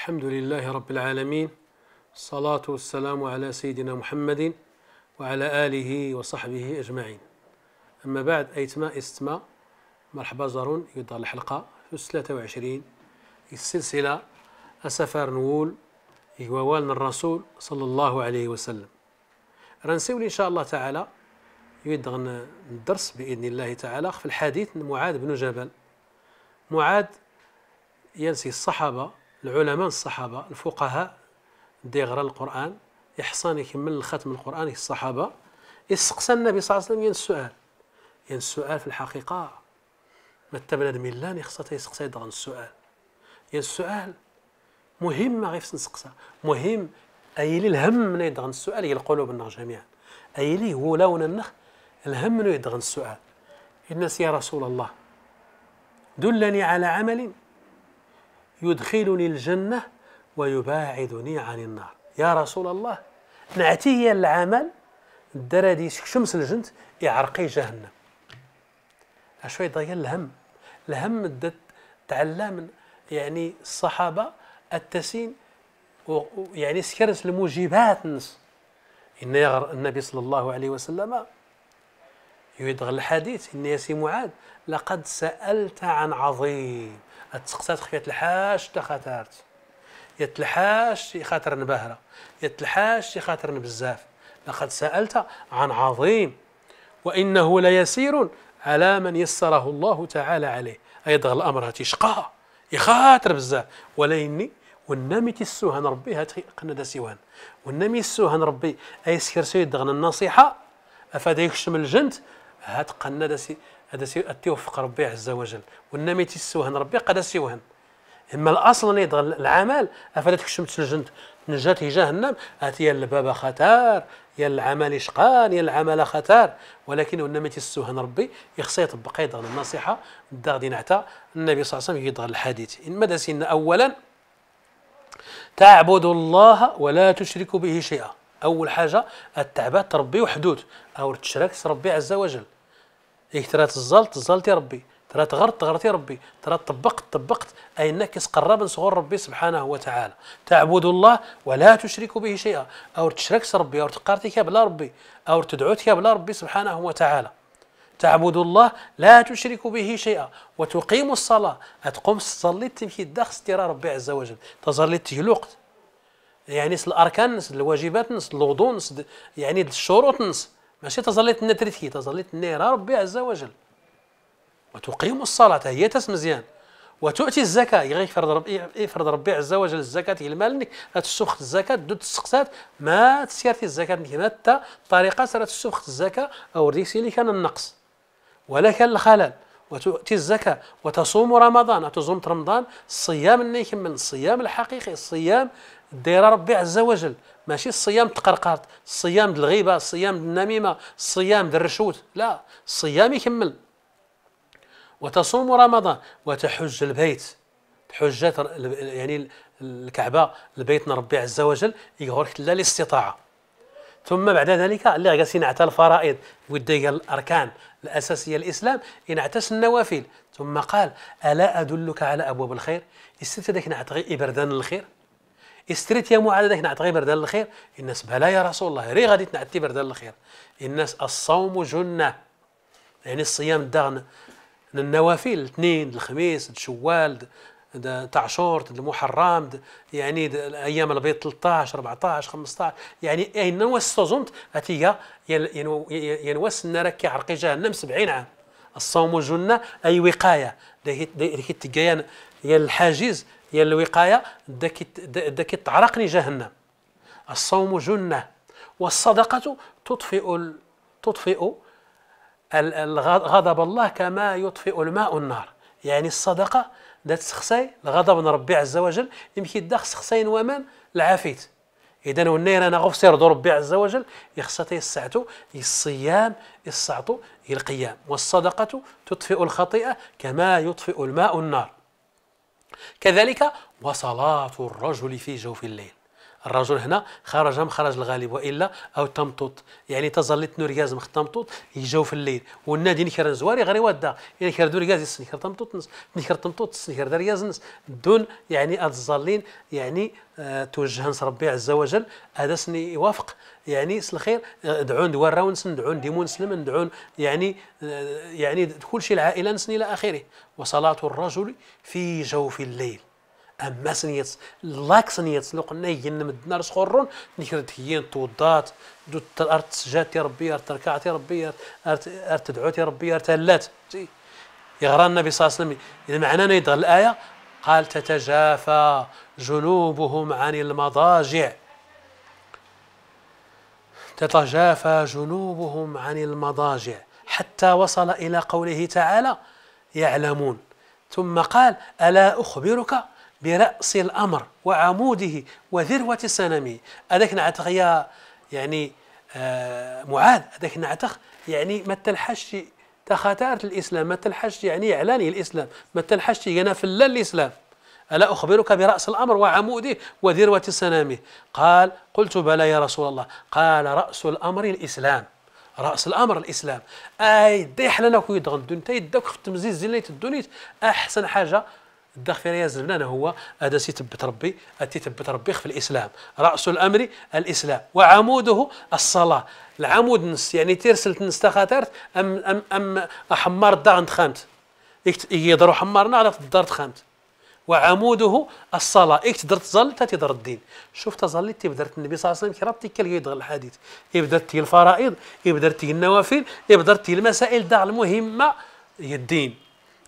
الحمد لله رب العالمين الصلاة والسلام على سيدنا محمد وعلى آله وصحبه أجمعين أما بعد أيتما استما مرحبا زارون يضع الحلقة في 23 السلسلة أسفار نول إغوال الرسول صلى الله عليه وسلم رنسيول إن شاء الله تعالى يدغن الدرس بإذن الله تعالى في الحديث معاذ بن جبل معاذ ينسي الصحابة العلماء الصحابة الفقهاء ديغرا القرآن إحصان يكمل الختم القرآن الصحابة يسقس النبي صلى الله عليه وسلم ين السؤال ين السؤال في الحقيقة ما التبلد ميلان يخصى يسقس يدغن السؤال ين السؤال مهم ما غير نسقسها مهم أيلي الهم من يدغن السؤال هي القلوب النار جميعا أيلي هو لون النخ الهم من يدغن السؤال الناس يا رسول الله دلني على عمل يدخلني الجنة ويباعدني عن النار يا رسول الله نعتي العمل الدرا دي شمس الجنت يعرقي جهنم شوي ضيق الهم الهم تعلم يعني الصحابة التسين يعني سكرت الموجبات نس إن النبي صلى الله عليه وسلم يدغ الحديث إن ياسي معاذ لقد سألت عن عظيم أتسقسات خفية الحاش تخاتارت يتلحاش خاطر نبهرة يتلحاش خاطر بزاف لقد سألت عن عظيم وإنه ليسير على من يسره الله تعالى عليه أيضا الأمر هتشقى يخاطر بزاف وليني والنامي تسوهن ربي هتقند سوان والنامي تسوهن ربي أيسكر سيد النصيحة أفاد يكشم الجنت هاد قلنا داسي هذا سي توفق ربي عز وجل والنمي تيسوهن ربي قد سيوهن اما الاصل اللي يدخل العمل افلا شمت تنجنت نجات هي جهنم هات الباب خطر يا العمل شقان يا العمل خطر ولكن انما تيسوهن ربي يخص يطبق يدغل النصيحه دا غادي نعتا النبي صلى الله عليه وسلم يدغل الحديث ان مدى اولا تعبد الله ولا تشرك به شيئا اول حاجه التعبات تربي وحدود او تشرك ربي عز وجل إيه ترات الزلط الزلط ربي ترات غرت غرت ربي ترات طبقت طبقت اي انك قرب صغور ربي سبحانه وتعالى تعبد الله ولا تشرك به شيئا او تشرك ربي او تقارتك بلا ربي او تدعوك بلا ربي سبحانه وتعالى تعبد الله لا تشرك به شيئا وتقيم الصلاة تقوم تصلي تمشي داخل ترى ربي عز وجل تصلي تجلوقت يعني نص الاركان نص الواجبات نص الوضوء نص يعني الشروط نس ماشي تظليت النتريتي تظليت النيرة ربي عز وجل وتقيم الصلاه هي تاس مزيان وتؤتي الزكاه يغي يفرض ربي يفرض ربي عز وجل الزكاه هي المال انك تسخ الزكاه دو تسقسات ما تسيرتي الزكاه انك حتى طريقه سرت تسخ الزكاه او الريسي اللي كان النقص ولا كان الخلل وتؤتي الزكاة وتصوم رمضان تصوم رمضان الصيام اللي يكمل الصيام الحقيقي الصيام دايره ربي عز وجل ماشي الصيام تقرقرت الصيام الغيبه الصيام النميمه الصيام الرشوت لا الصيام يكمل وتصوم رمضان وتحج البيت حجة يعني الكعبة البيت ربي عز وجل يغرك لا الاستطاعة ثم بعد ذلك اللي غادي ينعتى الفرائض ودي الأركان الأساسية الإسلام ينعتس النوافل ثم قال ألا أدلك على أبواب الخير استفدك نعت غير إبردان الخير استريت يا معاد هنا عتغي بردال الخير الناس بلا يا رسول الله ري غادي تنعتي بردال الخير الناس الصوم جنة يعني الصيام داغن النوافل الاثنين الخميس شوال تاع شورت المحرم يعني الايام ايام البيض 13 14 15 يعني اي نوس صوزمت اتيا ينوس نركي عرقي جهنم 70 عام الصوم جنه اي وقايه ده هي تجيان الحاجز هي الوقاية داكي تعرقني جهنم الصوم جنة والصدقة تطفئ تطفئ غضب الله كما يطفئ الماء النار يعني الصدقة ذات سخساي الغضب من ربي عز وجل يمكن دا خصين ومان العافيت اذا والنير انا غفصير دو ربي عز وجل يخصتي السعتو الصيام السعتو القيام والصدقة تطفئ الخطيئة كما يطفئ الماء النار كذلك وصلاة الرجل في جوف الليل الرجل هنا خرج مخرج الغالب والا او تمطوط يعني تظلت نورياز مخ تمطوط يجاو في الليل والنادي نكر زواري غير ودا يعني كر نورياز سنكر تمطوط نس نكر تمطوط سنكر درياز نس دون يعني اتظلين يعني آه توجه نس ربي عز وجل هذا سني يوافق يعني سن الخير ندعو آه، دوار نس ندعو نديمو نسلم ندعو يعني آه يعني كل شيء العائله نسني الى اخره وصلاه الرجل في جوف الليل أمسنيت لاكسنيت لقنا ين مدنا رسخورون نكرد هين توضات دو أرت سجات ربي أرت ركعت ربي أرت أرت تدعوت ربي أرت هلات يغرى النبي صلى الله عليه وسلم إذا معنا يدغى الآية قال تتجافى جنوبهم عن المضاجع تتجافى جنوبهم عن المضاجع حتى وصل إلى قوله تعالى يعلمون ثم قال ألا أخبرك برأس الأمر وعموده وذروة سنمه هذاك نعتق يا يعني آه معاذ هذاك نعتق يعني ما تلحش تخاتارت الإسلام ما تلحش يعني إعلاني الإسلام ما تلحش أنا فلا الإسلام ألا أخبرك برأس الأمر وعموده وذروة سنمه قال قلت بلى يا رسول الله قال رأس الأمر الإسلام راس الامر الاسلام اي ديح لنا كو يدغندون تاي داك ختم التمزيز زين لي تدونيت احسن حاجه في يا لبنان هو هذا تبت ربي تبت ربي في الاسلام راس الامر الاسلام وعموده الصلاه العمود نس يعني تيرسلت نس خاطرت ام ام ام حمار الدار خامت يضرو حمارنا على الدار خامت وعموده الصلاه اك تقدر حتى تقدر الدين شوف تي بدرت النبي صلى الله عليه وسلم كي يدغ الحديث يبدا الفرائض يبدا النوافل يبدا المسائل داع المهمه هي الدين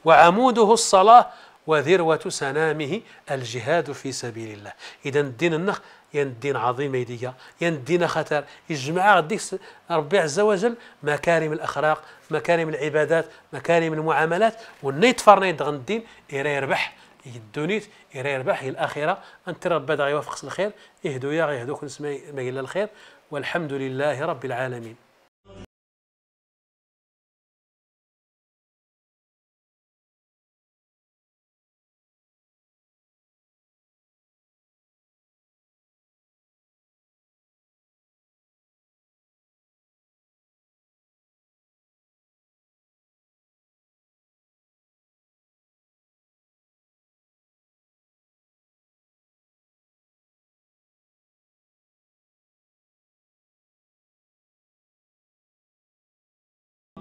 وعموده الصلاه وذروة سنامه الجهاد في سبيل الله إذا الدين النخ ين الدين عظيم يديا ين الدين خطر يجمع غديك ربي عز وجل مكارم الأخلاق مكارم العبادات مكارم المعاملات والنيت فرنيد غن الدين يربح يدونيت يرى يربح الاخره انت ربي غيوفقك الخير غي هدوك نسمي ما الخير والحمد لله رب العالمين